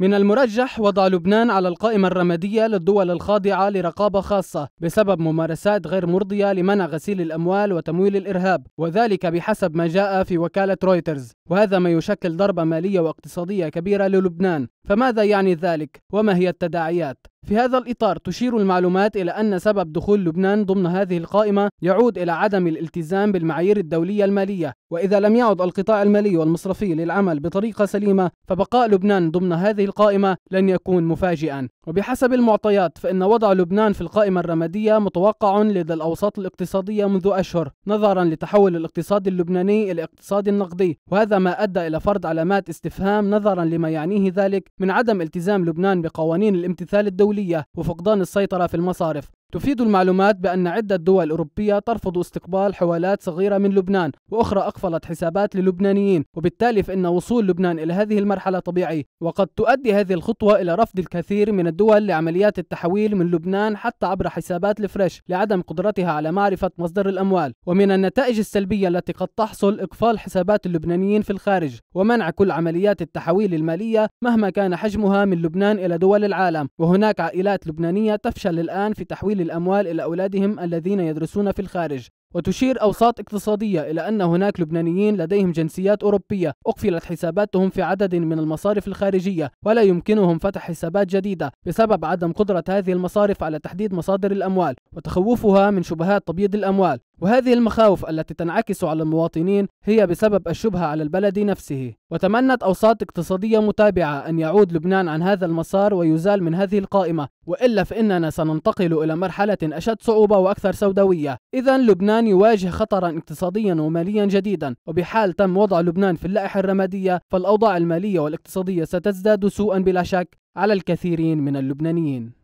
من المرجح وضع لبنان على القائمة الرمادية للدول الخاضعة لرقابة خاصة بسبب ممارسات غير مرضية لمنع غسيل الأموال وتمويل الإرهاب وذلك بحسب ما جاء في وكالة رويترز وهذا ما يشكل ضربة مالية واقتصادية كبيرة للبنان فماذا يعني ذلك وما هي التداعيات في هذا الإطار تشير المعلومات إلى أن سبب دخول لبنان ضمن هذه القائمة يعود إلى عدم الالتزام بالمعايير الدولية المالية، وإذا لم يعد القطاع المالي والمصرفي للعمل بطريقة سليمة، فبقاء لبنان ضمن هذه القائمة لن يكون مفاجئا، وبحسب المعطيات فإن وضع لبنان في القائمة الرمادية متوقع لدى الأوساط الاقتصادية منذ أشهر، نظرا لتحول الاقتصاد اللبناني إلى اقتصاد نقدي، وهذا ما أدى إلى فرض علامات استفهام نظرا لما يعنيه ذلك من عدم التزام لبنان بقوانين الامتثال الدولي الدولية وفقدان السيطرة في المصارف تفيد المعلومات بأن عدة دول أوروبية ترفض استقبال حوالات صغيرة من لبنان وأخرى أقفلت حسابات للبنانيين وبالتالي فإن وصول لبنان إلى هذه المرحلة طبيعي وقد تؤدي هذه الخطوة إلى رفض الكثير من الدول لعمليات التحويل من لبنان حتى عبر حسابات الفريش لعدم قدرتها على معرفة مصدر الأموال ومن النتائج السلبية التي قد تحصل إقفال حسابات اللبنانيين في الخارج ومنع كل عمليات التحويل المالية مهما كان حجمها من لبنان إلى دول العالم وهناك عائلات لبنانية تفشل الآن في تحويل تحويل الأموال إلى أولادهم الذين يدرسون في الخارج وتشير أوساط اقتصادية إلى أن هناك لبنانيين لديهم جنسيات أوروبية أقفلت حساباتهم في عدد من المصارف الخارجية ولا يمكنهم فتح حسابات جديدة بسبب عدم قدرة هذه المصارف على تحديد مصادر الأموال وتخوفها من شبهات تبييض الأموال وهذه المخاوف التي تنعكس على المواطنين هي بسبب الشبهة على البلد نفسه وتمنت أوساط اقتصادية متابعة أن يعود لبنان عن هذا المسار ويزال من هذه القائمة وإلا فإننا سننتقل إلى مرحلة أشد صعوبة وأكثر سوداوية إذا لبنان يواجه خطرا اقتصاديا وماليا جديدا وبحال تم وضع لبنان في اللائحة الرمادية فالأوضاع المالية والاقتصادية ستزداد سوءا بلا شك على الكثيرين من اللبنانيين